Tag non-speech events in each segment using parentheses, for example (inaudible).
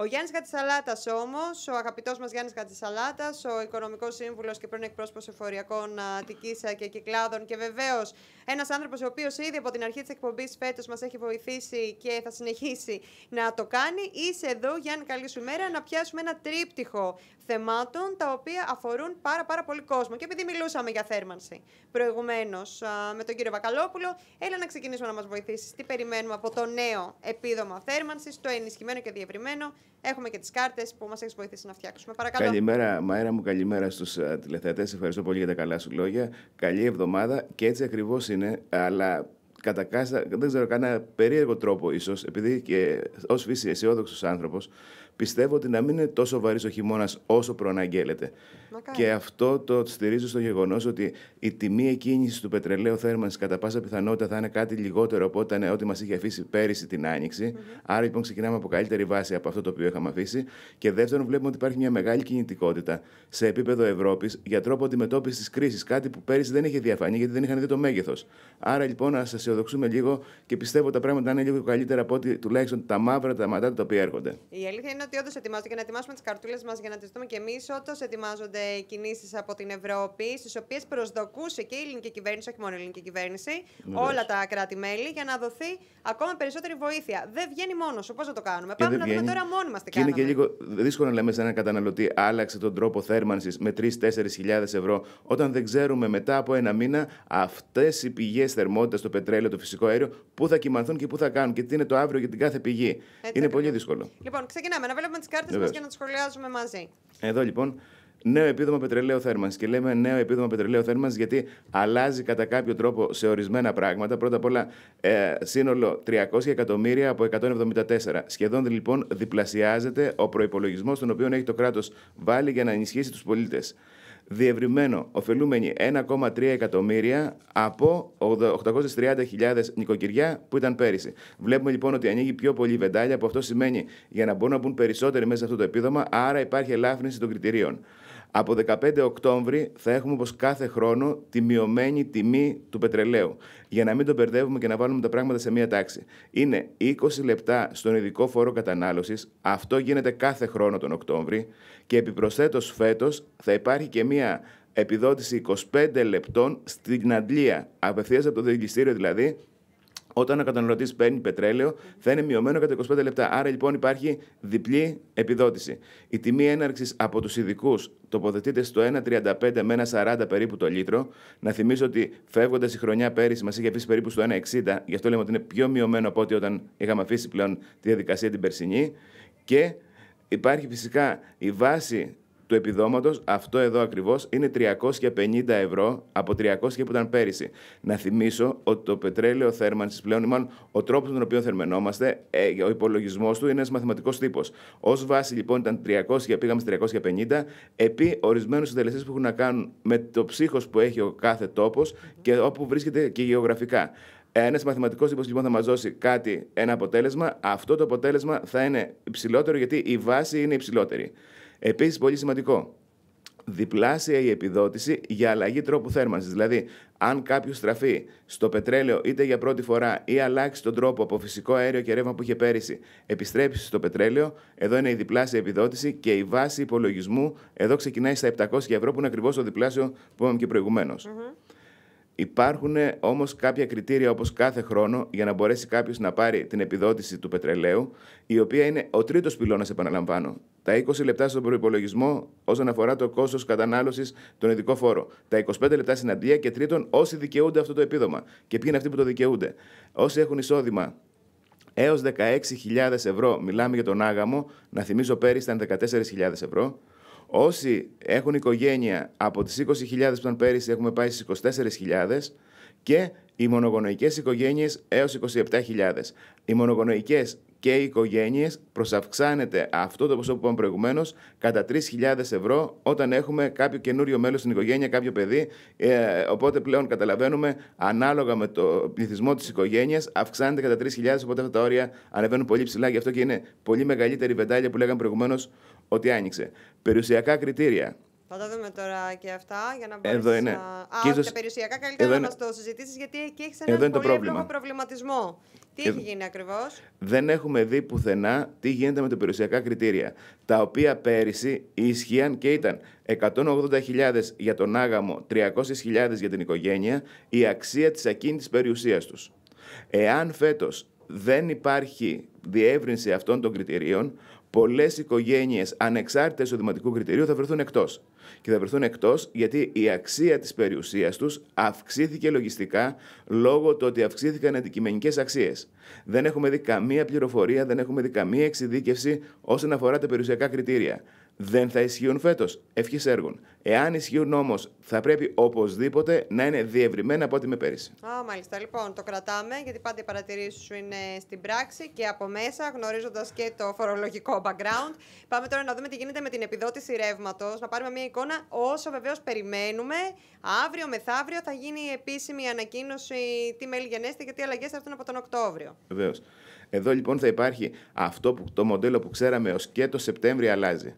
Ο Γιάννης Κατσαλάτα όμως, ο αγαπητός μας Γιάννης Κατσαλάτα, ο οικονομικός σύμβουλος και πρώην εκπρόσωπος εφοριακών Αττικής και Κυκλάδων και βεβαίως ένας άνθρωπος ο οποίος ήδη από την αρχή της εκπομπής φέτος μας έχει βοηθήσει και θα συνεχίσει να το κάνει. Είσαι εδώ, Γιάννη, καλή σου μέρα, να πιάσουμε ένα τρίπτυχο θεμάτων τα οποία αφορούν πάρα, πάρα πολύ κόσμο. Και επειδή μιλούσαμε για θέρμανση προηγουμένως με τον κύριο Βακαλόπουλο, έλα να ξεκινήσουμε να μας βοηθήσεις. Τι περιμένουμε από το νέο επίδομα θέρμανσης, το ενισχυμένο και διευρυμένο. Έχουμε και τις κάρτες που μας έχεις βοηθήσει να φτιάξουμε. Παρακαλώ. Καλημέρα, Μαέρα μου, καλημέρα στους τηλεθεατές. Ευχαριστώ πολύ για τα καλά σου λόγια. Καλή εβδομάδα και έτσι ακριβώς είναι, αλλά κατά κάσα, δεν ξέρω, κανένα περίεργο τρόπο ίσως, επειδή και ως φύση αισιόδοξος άνθρωπος, πιστεύω ότι να μην είναι τόσο βαρύς ο χειμώνας όσο προαναγγέλλεται. Και αυτό το στηρίζω στο γεγονός ότι η τιμή εκκίνησης του πετρελαίου θέρμανσης κατά πάσα πιθανότητα θα είναι κάτι λιγότερο από όταν, ό,τι μας είχε αφήσει πέρυσι την Άνοιξη. Mm-hmm. Άρα λοιπόν ξεκινάμε από καλύτερη βάση από αυτό το οποίο είχαμε αφήσει. Και δεύτερον, βλέπουμε ότι υπάρχει μια μεγάλη κινητικότητα σε επίπεδο Ευρώπης για τρόπο αντιμετώπισης της κρίσης. Κάτι που πέρυσι δεν είχε διαφανεί γιατί δεν είχαν δει το μέγεθος. Άρα λοιπόν να σα αισιοδοξούμε λίγο και πιστεύω τα πράγματα είναι λίγο καλύτερα από ότι τουλάχιστον τα μαύρα τα ματάτα τα οποία έρχονται. Η αλήθεια είναι είναι ότι όντως ετοιμάζονται και να ετοιμάσουμε τις καρτούλες μας για να τις δούμε και εμείς. Όντως ετοιμάζονται οι κινήσεις από την Ευρώπη, στις οποίες προσδοκούσε και η ελληνική κυβέρνηση, όχι μόνο η ελληνική κυβέρνηση, ναι, όλα τα κράτη-μέλη, για να δοθεί ακόμα περισσότερη βοήθεια. Δεν βγαίνει μόνος σου. Πώ να το κάνουμε. Και Πάμε να βγαίνει. δούμε τώρα μόνοι μας τι κάνουμε. Είναι και λίγο δύσκολο να λέμε σε έναν καταναλωτή, άλλαξε τον τρόπο θέρμανσης με 3-4 χιλιάδες ευρώ, όταν δεν ξέρουμε μετά από ένα μήνα αυτές οι πηγές θερμότητας, το πετρέλαιο, το φυσικό αέριο, πού θα κοιμανθούν και πού θα κάνουν και τι είναι το αύριο για την κάθε πηγή. Έτσι, είναι πολύ δύσκολο. Λοιπόν, ξεκινάμε να βλέπουμε τις κάρτες μας και να τις σχολιάζουμε μαζί. Εδώ λοιπόν, νέο επίδομα πετρελαίου θέρμανσης. Και λέμε νέο επίδομα πετρελαίου θέρμανσης γιατί αλλάζει κατά κάποιο τρόπο σε ορισμένα πράγματα. Πρώτα απ' όλα, ε, σύνολο 300 εκατομμύρια από 174. Σχεδόν λοιπόν διπλασιάζεται ο προπολογισμό, τον οποίο έχει το κράτος βάλει για να ενισχύσει τους πολίτες διευρυμένο ωφελούμενοι 1,3 εκατομμύρια από 830.000 νοικοκυριά που ήταν πέρυσι. Βλέπουμε λοιπόν ότι ανοίγει πιο πολύ βεντάλια, που αυτό σημαίνει για να μπορούν να μπουν περισσότεροι μέσα σε αυτό το επίδομα, άρα υπάρχει ελάφρυνση των κριτηρίων. Από 15 Οκτώβρη θα έχουμε όπως κάθε χρόνο τη μειωμένη τιμή του πετρελαίου. Για να μην το μπερδεύουμε και να βάλουμε τα πράγματα σε μία τάξη. Είναι 20 λεπτά στον ειδικό φόρο κατανάλωσης. Αυτό γίνεται κάθε χρόνο τον Οκτώβρη. Και επιπροσθέτως φέτος θα υπάρχει και μία επιδότηση 25 λεπτών στην Αντλία. απευθείας από το Διοικητήριο δηλαδή όταν ο καταναλωτής παίρνει πετρέλαιο, θα είναι μειωμένο κατά 25 λεπτά. Άρα λοιπόν υπάρχει διπλή επιδότηση. Η τιμή έναρξης από τους ειδικούς τοποθετείται στο 1,35 με 1,40 περίπου το λίτρο. Να θυμίσω ότι φεύγοντας η χρονιά πέρυσι μας είχε αφήσει περίπου στο 1,60, γι' αυτό λέμε ότι είναι πιο μειωμένο από ό,τι όταν είχαμε αφήσει πλέον τη διαδικασία την περσινή. Και υπάρχει φυσικά η βάση του επιδόματος, αυτό εδώ ακριβώς, είναι 350 ευρώ από 300 που ήταν πέρυσι. Να θυμίσω ότι το πετρέλαιο θέρμανσης πλέον, μάλλον ο τρόπος τον οποίο θερμενόμαστε, ε, ο υπολογισμός του είναι ένας μαθηματικός τύπος. Ως βάση λοιπόν ήταν 300, πήγαμε 350, επί ορισμένους συντελεστές που έχουν να κάνουν με το ψύχος που έχει ο κάθε τόπος και όπου βρίσκεται και γεωγραφικά. Ε, ένας μαθηματικός τύπος λοιπόν θα μας δώσει κάτι, ένα αποτέλεσμα. Αυτό το αποτέλεσμα θα είναι υψηλότερο γιατί η βάση είναι υψηλότερη. Επίσης, πολύ σημαντικό, διπλάσια η επιδότηση για αλλαγή τρόπου θέρμανσης. Δηλαδή, αν κάποιος στραφεί στο πετρέλαιο είτε για πρώτη φορά ή αλλάξει τον τρόπο από φυσικό αέριο και ρεύμα που είχε πέρυσι, επιστρέψει στο πετρέλαιο, εδώ είναι η διπλάσια επιδότηση και η βάση υπολογισμού εδώ ξεκινάει στα 700 ευρώ που είναι ακριβώς το διπλάσιο που είπαμε και προηγουμενω Υπάρχουν όμως κάποια κριτήρια όπως κάθε χρόνο για να μπορέσει κάποιος να πάρει την επιδότηση του πετρελαίου, η οποία είναι ο τρίτος πυλώνας, επαναλαμβάνω. Τα 20 λεπτά στον προπολογισμό όσον αφορά το κόστος κατανάλωσης των ειδικό φόρο. Τα 25 λεπτά στην και τρίτον, όσοι δικαιούνται αυτό το επίδομα. Και ποιοι είναι αυτοί που το δικαιούνται. Όσοι έχουν εισόδημα έως 16.000 ευρώ, μιλάμε για τον άγαμο, να θυμίζω πέρυσι ήταν 14.000 ευρώ. Όσοι έχουν οικογένεια από τις 20.000 που ήταν πέρυσι έχουμε πάει στις 24.000 και οι μονογονοϊκές οικογένειες έως 27.000. Οι μονογονοϊκές και οι οικογένειες προσαυξάνεται αυτό το ποσό που είπαμε προηγουμένως κατά 3.000 ευρώ όταν έχουμε κάποιο καινούριο μέλος στην οικογένεια, κάποιο παιδί. Ε, οπότε πλέον καταλαβαίνουμε ανάλογα με το πληθυσμό της οικογένειας αυξάνεται κατά 3.000. Οπότε αυτά τα όρια ανεβαίνουν πολύ ψηλά. Γι' αυτό και είναι πολύ μεγαλύτερη η βεντάλια που λέγαμε προηγουμένως ότι άνοιξε. Περιουσιακά κριτήρια. Θα τα δούμε τώρα και αυτά για να ε, μπορέσεις Εδώ είναι. να... Α, τα περιουσιακά καλύτερα να το συζητήσεις γιατί εκεί έχεις ένα πολύ πρόβλημα. προβληματισμό. Τι ε, έχει γίνει ακριβώς. Δεν έχουμε δει πουθενά τι γίνεται με τα περιουσιακά κριτήρια, τα οποία πέρυσι ίσχυαν και ήταν 180.000 για τον άγαμο, 300.000 για την οικογένεια, η αξία της ακίνητης περιουσίας τους. Εάν φέτος δεν υπάρχει διεύρυνση αυτών των κριτηρίων, πολλές οικογένειες ανεξάρτητες του δημοτικού κριτηρίου θα βρεθούν εκτός. Και θα βρεθούν εκτός γιατί η αξία της περιουσίας τους αυξήθηκε λογιστικά λόγω του ότι αυξήθηκαν αντικειμενικές αξίες. Δεν έχουμε δει καμία πληροφορία, δεν έχουμε δει καμία εξειδίκευση όσον αφορά τα περιουσιακά κριτήρια δεν θα ισχύουν φέτος. Ευχής έργων. Εάν ισχύουν όμως, θα πρέπει οπωσδήποτε να είναι διευρυμένα από ό,τι με πέρυσι. Α, μάλιστα. Λοιπόν, το κρατάμε, γιατί πάντα οι παρατηρήσεις σου είναι στην πράξη και από μέσα, γνωρίζοντας και το φορολογικό background. Πάμε τώρα να δούμε τι γίνεται με την επιδότηση ρεύματος. Να πάρουμε μια εικόνα όσο βεβαίως περιμένουμε. Αύριο, μεθαύριο θα γίνει η επίσημη ανακοίνωση τι μέλη γενέστε και τι αλλαγές θα έρθουν από τον Οκτώβριο. Βεβαίως. Εδώ λοιπόν θα υπάρχει αυτό το μοντέλο που ξέραμε ως και το Σεπτέμβριο αλλάζει.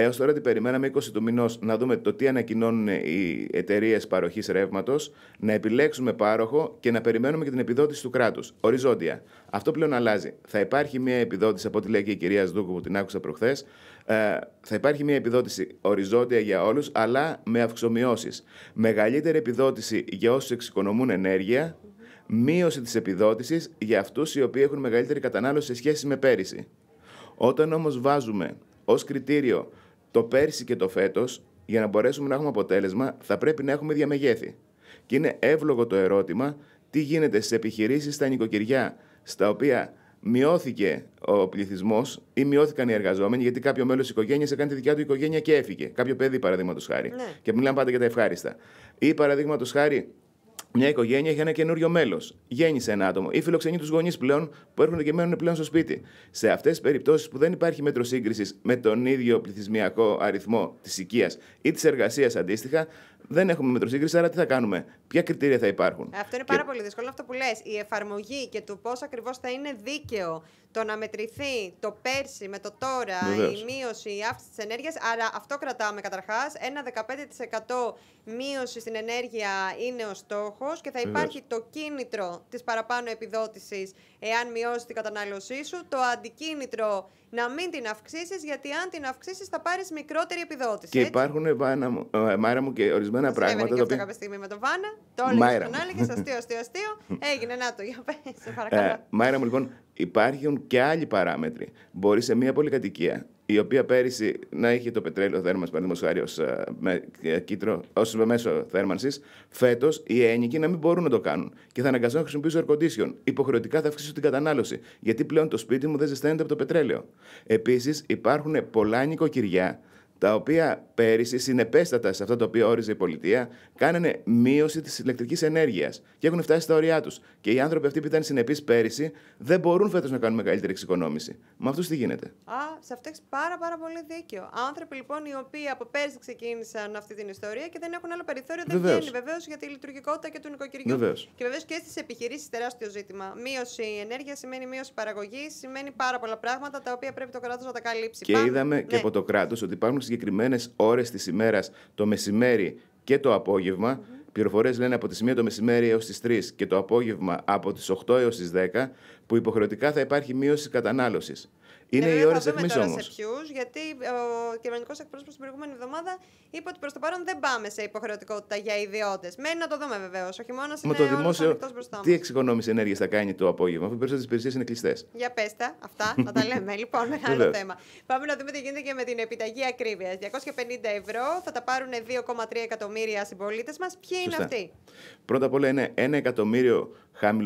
Έως τώρα την περιμέναμε 20 του μηνός να δούμε το τι ανακοινώνουν οι εταιρείες παροχής ρεύματος, να επιλέξουμε πάροχο και να περιμένουμε και την επιδότηση του κράτους. Οριζόντια. Αυτό πλέον αλλάζει. Θα υπάρχει μια επιδότηση, από ό,τι λέει και η κυρία Σδούκου που την άκουσα προχθές, ε, θα υπάρχει μια επιδότηση οριζόντια για όλους, αλλά με αυξομοιώσεις. Μεγαλύτερη επιδότηση για όσους εξοικονομούν ενέργεια, μείωση της επιδότησης για αυτούς οι οποίοι έχουν μεγαλύτερη κατανάλωση σε σχέση με πέρυσι. Όταν όμως βάζουμε ως κριτήριο το πέρσι και το φέτος, για να μπορέσουμε να έχουμε αποτέλεσμα, θα πρέπει να έχουμε διαμεγέθη. Και είναι εύλογο το ερώτημα τι γίνεται στις επιχειρήσεις στα νοικοκυριά, στα οποία μειώθηκε ο πληθυσμός ή μειώθηκαν οι εργαζόμενοι, γιατί κάποιο μέλος της οικογένειας έκανε τη δικιά του οικογένεια και έφυγε. Κάποιο παιδί, παραδείγματος χάρη. Ναι. Και μιλάμε πάντα για τα ευχάριστα. Ή παραδείγματος χάρη, μια οικογένεια έχει ένα καινούριο μέλος. Γέννησε ένα άτομο ή φιλοξενεί τους γονείς πλέον που έρχονται και μένουν πλέον στο σπίτι. Σε αυτές τις περιπτώσεις που δεν υπάρχει μέτρο σύγκρισης με τον ίδιο πληθυσμιακό αριθμό της οικίας ή της εργασίας αντίστοιχα, δεν έχουμε μετροσύγκριση, άρα τι θα κάνουμε, ποια κριτήρια θα υπάρχουν. Αυτό είναι πάρα πολύ δύσκολο αυτό που λες. Η εφαρμογή και του πώς ακριβώς θα είναι δίκαιο το να μετρηθεί το πέρσι με το τώρα, η μείωση, η αύξηση της ενέργειας. Αλλά αυτό κρατάμε καταρχάς. Ένα 15% μείωση στην ενέργεια είναι ο στόχος και θα υπάρχει το κίνητρο της παραπάνω επιδότησης εάν μειώσει την κατανάλωσή σου, το αντικίνητρο να μην την αυξήσεις, γιατί αν την αυξήσεις θα πάρεις μικρότερη επιδότηση. Και έτσι? υπάρχουν, ε, ε, Μάρα μου, και ορισμένα πράγματα. Το οποίο... κάποια στιγμή με τον Βάνα, το και στον έλεγε, αστείο, αστείο, αστείο. (laughs) Έγινε, να το, για πέσει, σε ε, παρακαλώ. Μάιρα μου, λοιπόν, υπάρχουν και άλλοι παράμετροι. Μπορεί σε μια πολυκατοικία η οποία πέρυσι να είχε το πετρέλαιο θέρμα, παραδείγματος χάρη, ως ε, ε, μέσο θέρμανσης, φέτος οι ένικοι να μην μπορούν να το κάνουν και θα αναγκαστούν να χρησιμοποιήσουν air condition. Υποχρεωτικά θα αυξήσω την κατανάλωση, γιατί πλέον το σπίτι μου δεν ζεσταίνεται από το πετρέλαιο. Επίσης, υπάρχουν πολλά νοικοκυριά τα οποία πέρυσι συνεπέστατα σε αυτά τα οποία όριζε η πολιτεία, κάνανε μείωση της ηλεκτρικής ενέργειας και έχουν φτάσει στα ωριά τους. Και οι άνθρωποι αυτοί που ήταν συνεπείς πέρυσι δεν μπορούν φέτος να κάνουν μεγαλύτερη εξοικονόμηση. Με αυτούς τι γίνεται. Α, σε αυτό έχει πάρα, πάρα πολύ δίκιο. Άνθρωποι λοιπόν οι οποίοι από πέρυσι ξεκίνησαν αυτή την ιστορία και δεν έχουν άλλο περιθώριο, δεν βεβαίως. βγαίνει βεβαίως για τη λειτουργικότητα και του νοικοκυριού. Βεβαίως. Και βεβαίως και στις επιχειρήσεις τεράστιο ζήτημα. Μείωση ενέργειας σημαίνει μείωση παραγωγής, σημαίνει πάρα πολλά πράγματα τα οποία πρέπει το κράτος να τα καλύψει. Και είδαμε ναι. και από το κράτος ότι υπάρχουν συγκεκριμένες ώρες της ημέρας, το μεσημέρι και το απόγευμα. Πληροφορίες λένε από τι 1 το μεσημέρι έως τις 3 και το απόγευμα από τις 8 έως τις 10, που υποχρεωτικά θα υπάρχει μείωση κατανάλωσης. Είναι οι ώρε σε όμω. Γιατί ε, ο κυβερνητικός εκπρόσωπος την προηγούμενη εβδομάδα είπε ότι προς το παρόν δεν πάμε σε υποχρεωτικότητα για ιδιώτες. Μένει να το δούμε βεβαίως. Ο χειμώνα είναι το δημόσιο. Μπροστά Τι εξοικονόμηση ενέργειας θα κάνει το απόγευμα, αφού οι περισσότερες υπηρεσίες είναι κλειστές. Για πέστα, αυτά θα τα λέμε. (laughs) λοιπόν, μεγάλο θέμα. Πάμε να δούμε τι γίνεται και με την επιταγή ακρίβειας. 250 ευρώ θα τα πάρουν 2,3 εκατομμύρια συμπολίτες μας. Ποιοι είναι αυτοί. Πρώτα απ' όλα είναι 1 εκατομμύριο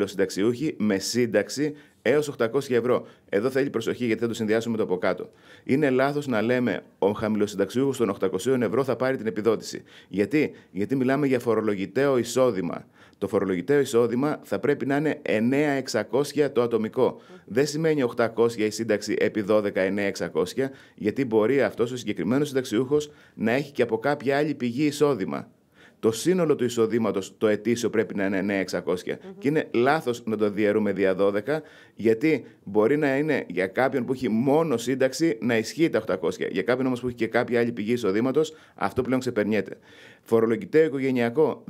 συνταξιούχοι με σύνταξη έως 800 ευρώ. Εδώ θέλει προσοχή γιατί θα το συνδυάσουμε το από κάτω. Είναι λάθος να λέμε ο χαμηλοσυνταξιούχος των 800 ευρώ θα πάρει την επιδότηση. Γιατί, γιατί μιλάμε για φορολογητέο εισόδημα. Το φορολογητέο εισόδημα θα πρέπει να είναι 9.600 το ατομικό. Δεν σημαίνει 800 η σύνταξη επί 12 γιατί μπορεί αυτός ο συγκεκριμένος συνταξιούχος να έχει και από κάποια άλλη πηγή εισόδημα. Το σύνολο του εισοδήματος το ετήσιο πρέπει να είναι 9.600. mm Και είναι λάθος να το διαιρούμε δια 12, γιατί μπορεί να είναι για κάποιον που έχει μόνο σύνταξη να ισχύει τα 800. Για κάποιον όμως που έχει και κάποια άλλη πηγή εισοδήματος, αυτό πλέον ξεπερνιέται. Φορολογητέο οικογενειακό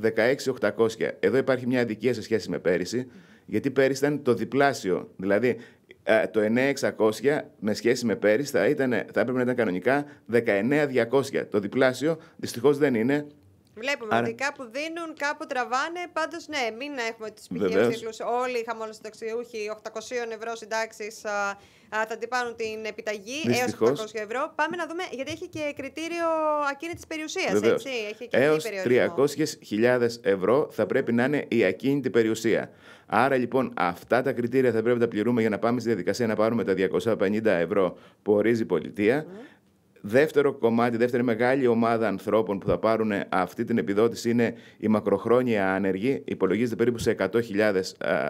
16.800. Εδώ υπάρχει μια αδικία σε σχέση με περυσι γιατί πέρυσι ήταν το διπλάσιο. Δηλαδή ε, το 9.600 με σχέση με πέρυσι θα, ήταν, θα έπρεπε να ήταν κανονικά 19.200. Το διπλάσιο δυστυχώς δεν είναι. Βλέπουμε Άρα... ότι κάπου δίνουν, κάπου τραβάνε. Πάντως, ναι, μην έχουμε του πηγέ κύκλου. Όλοι οι ταξιούχοι 800 ευρώ συντάξεις θα τυπάνουν την επιταγή έως 800 ευρώ. Πάμε να δούμε, γιατί έχει και κριτήριο ακίνητης περιουσίας. Έω 300.000 ευρώ θα πρέπει να είναι η ακίνητη περιουσία. Άρα λοιπόν αυτά τα κριτήρια θα πρέπει να τα πληρούμε για να πάμε στη διαδικασία να πάρουμε τα 250 ευρώ που ορίζει η πολιτεία. Δεύτερο κομμάτι, δεύτερη μεγάλη ομάδα ανθρώπων που θα πάρουν ε, αυτή την επιδότηση είναι οι μακροχρόνια άνεργοι. Υπολογίζεται περίπου σε 100.000 ε,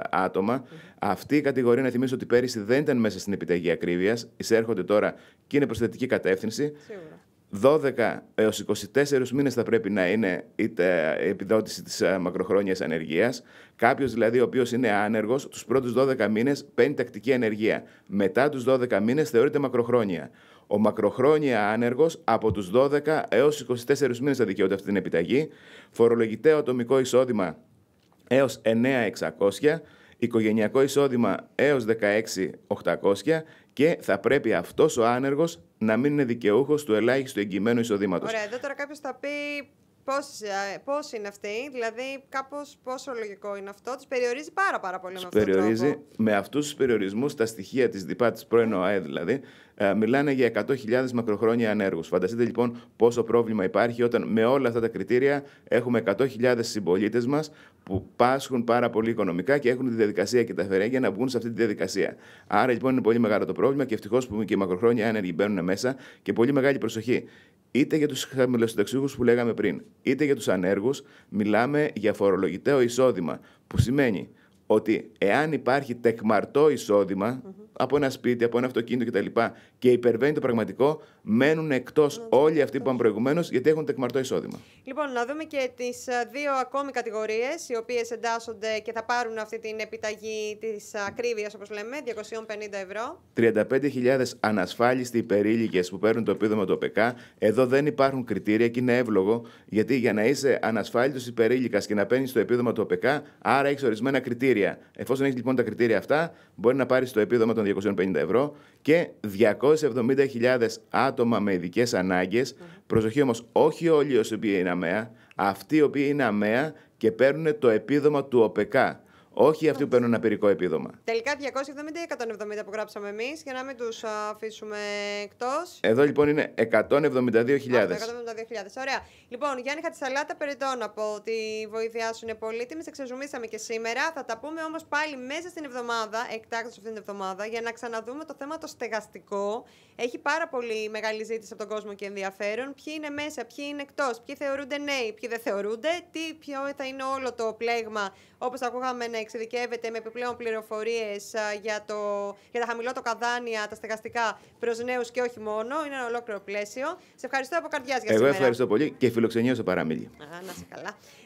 άτομα. Αυτή η κατηγορία, να θυμίσω ότι πέρυσι δεν ήταν μέσα στην επιταγή ακρίβειας. Εισέρχονται τώρα και είναι προς θετική κατεύθυνση. 12 έως 24 μήνες θα πρέπει να είναι η επιδότηση της ε, μακροχρόνιας ανεργίας. Κάποιος δηλαδή ο οποίος είναι άνεργος, τους πρώτους 12 μήνες παίρνει τακτική ανεργία. Μετά τους 12 μήνες θεωρείται μακροχρόνια. Ο μακροχρόνια άνεργος από τους 12 έως 24 μήνες θα δικαιούται αυτή την επιταγή. Φορολογητέο ατομικό εισόδημα έως 9.600 οικογενειακό εισόδημα έως 16.800 και θα πρέπει αυτός ο άνεργος να μην είναι δικαιούχος του ελάχιστου εγγυημένου εισοδήματος. Ωραία, εδώ τώρα κάποιος θα πει Πώς ε, είναι αυτή, δηλαδή κάπως πόσο λογικό είναι αυτό, τους περιορίζει πάρα, πάρα πολύ με αυτό. Περιορίζει τον τρόπο. με αυτούς τους περιορισμούς τα στοιχεία της ΔΠΑ, της πρώην ΟΑΕ, δηλαδή, ε, μιλάνε για 100.000 μακροχρόνια ανέργους. Φανταστείτε λοιπόν πόσο πρόβλημα υπάρχει όταν με όλα αυτά τα κριτήρια έχουμε 100.000 συμπολίτες μας που πάσχουν πάρα πολύ οικονομικά και έχουν τη διαδικασία και τα φερέγγια να βγουν σε αυτή τη διαδικασία. Άρα λοιπόν είναι πολύ μεγάλο το πρόβλημα και ευτυχώς που και οι μακροχρόνια άνεργοι μπαίνουν μέσα και πολύ μεγάλη προσοχή. Είτε για τους χαμηλοσυνταξιούχους που λέγαμε πριν, είτε για τους ανέργους, μιλάμε για φορολογητέο εισόδημα που σημαίνει ότι εάν υπάρχει τεκμαρτό από ένα σπίτι, από ένα αυτοκίνητο κτλ. Και, και υπερβαίνει το πραγματικό, μένουν όλοι αυτοί που είπαν προηγουμένως, γιατί έχουν τεκμαρτό εισόδημα. Λοιπόν, να δούμε και τις ε, δύο ακόμη κατηγορίες, οι οποίες εντάσσονται και θα πάρουν αυτή την επιταγή της ακρίβειας, όπως λέμε, 250 ευρώ. 35.000 ανασφάλιστοι υπερήλικες που παίρνουν το επίδομα του ΟΠΕΚΑ Εδώ δεν υπάρχουν κριτήρια και είναι εύλογο, γιατί για να είσαι ανασφάλιστος υπερήλικας και να παίρνεις το επίδομα του ΟΠΕΚΑ, άρα έχεις ορισμένα κριτήρια. Εφόσον έχεις λοιπόν τα κριτήρια αυτά, μπορεί να πάρεις το επίδομα των 250 ευρώ και 270.000 άτομα με ειδικές ανάγκες. Προσοχή όμως, όχι όλοι οι οποίοι είναι αμαία, αυτοί οι οποίοι είναι αμαία και παίρνουν το επίδομα του ΟΠΕΚΑ. Όχι αυτοί που παίρνουν ένα πυρικό επίδομα. Τελικά 270 ή 170 που γράψαμε εμείς, για να μην τους αφήσουμε εκτός. Εδώ λοιπόν είναι 172.000. 172.000. Ωραία. Λοιπόν, Γιάννη Χατσαλάτα, πω... από τη βοήθειά σου είναι πολύτιμη. Σε ξεζουμίσαμε και σήμερα. Θα τα πούμε όμως πάλι μέσα στην εβδομάδα, εκτάκτως αυτήν την εβδομάδα, για να ξαναδούμε το θέμα το στεγαστικό. Έχει πάρα πολύ μεγάλη ζήτηση από τον κόσμο και ενδιαφέρον. Ποιοι είναι μέσα, ποιοι είναι εκτός, ποιοι θεωρούνται νέοι, ποιοι δεν θεωρούνται, τι, ποιο θα είναι όλο το πλέγμα όπως ακούγαμε να εξειδικεύεται με επιπλέον πληροφορίες για, για τα χαμηλότοκα δάνεια, τα στεγαστικά προς νέους και όχι μόνο. Είναι ένα ολόκληρο πλαίσιο. Σε ευχαριστώ από καρδιάς για Εγώ σήμερα. Εγώ ευχαριστώ πολύ και φιλοξενείω να σε καλά.